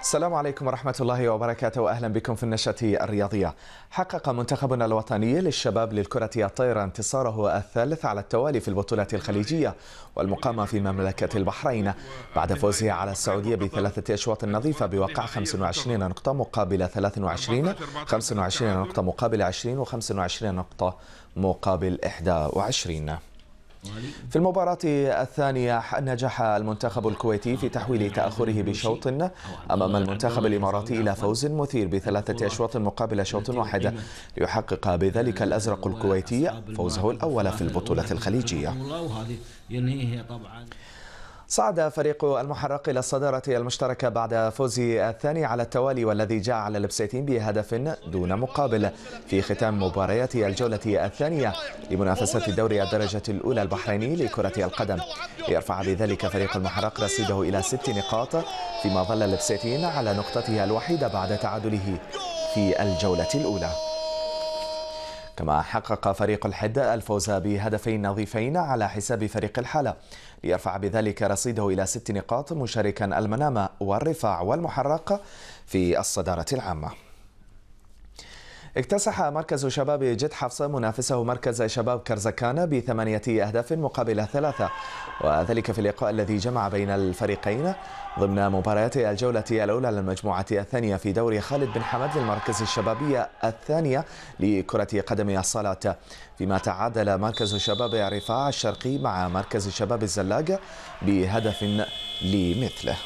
السلام عليكم ورحمة الله وبركاته وأهلا بكم في النشرة الرياضية حقق منتخبنا الوطني للشباب للكرة الطائرة انتصاره الثالث على التوالي في البطولة الخليجية والمقامة في مملكة البحرين بعد فوزه على السعودية بثلاثة أشواط نظيفة بواقع 25 نقطة مقابل 23 25 نقطة مقابل 20 و25 نقطة مقابل 21 في المباراة الثانية نجح المنتخب الكويتي في تحويل تأخره بشوط أمام المنتخب الإماراتي إلى فوز مثير بثلاثة أشواط مقابل شوط واحد ليحقق بذلك الأزرق الكويتي فوزه الأول في البطولة الخليجية صعد فريق المحرق إلى الصدارة المشتركة بعد فوزه الثاني على التوالي والذي جاء على البسيتين بهدف دون مقابل في ختام مباريات الجولة الثانية لمنافسة دوري الدرجة الأولى البحريني لكرة القدم ليرفع بذلك فريق المحرق رصيده إلى ست نقاط فيما ظل البسيتين على نقطتها الوحيدة بعد تعادله في الجولة الأولى كما حقق فريق الحدة الفوز بهدفين نظيفين على حساب فريق الحالة ليرفع بذلك رصيده إلى ست نقاط مشاركا المنامة والرفاع والمحرق في الصدارة العامة اكتسح مركز شباب جد حفصة منافسه مركز شباب كرزكان بثمانية أهداف مقابل ثلاثة وذلك في اللقاء الذي جمع بين الفريقين ضمن مباريات الجولة الأولى للمجموعة الثانية في دوري خالد بن حمد للمركز الشبابية الثانية لكرة قدم الصلاة فيما تعادل مركز شباب رفاع الشرقي مع مركز شباب الزلاقة بهدف لمثله